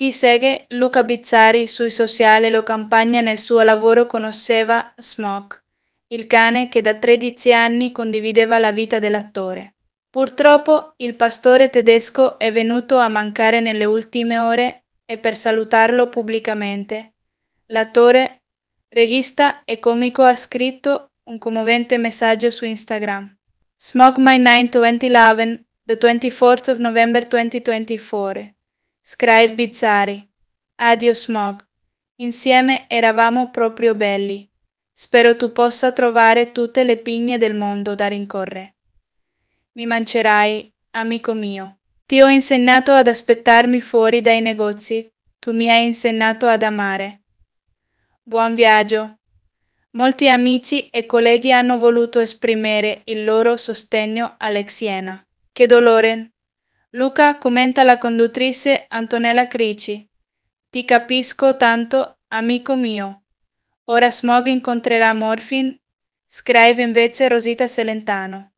Chi segue Luca Bizzari sui social e lo campagna nel suo lavoro conosceva Smoke, il cane che da 13 anni condivideva la vita dell'attore. Purtroppo il pastore tedesco è venuto a mancare nelle ultime ore e per salutarlo pubblicamente. L'attore, regista e comico ha scritto un commovente messaggio su Instagram. Smoke My Night 2011, the 24th of November 2024. Scribe bizzarri. Addio smog. Insieme eravamo proprio belli. Spero tu possa trovare tutte le pigne del mondo da rincorrere. Mi mancerai, amico mio. Ti ho insegnato ad aspettarmi fuori dai negozi, tu mi hai insegnato ad amare. Buon viaggio. Molti amici e colleghi hanno voluto esprimere il loro sostegno all'Exiena. Che dolore Luca commenta la conduttrice Antonella Crici. Ti capisco tanto, amico mio. Ora Smog incontrerà Morfin, scrive invece Rosita Selentano.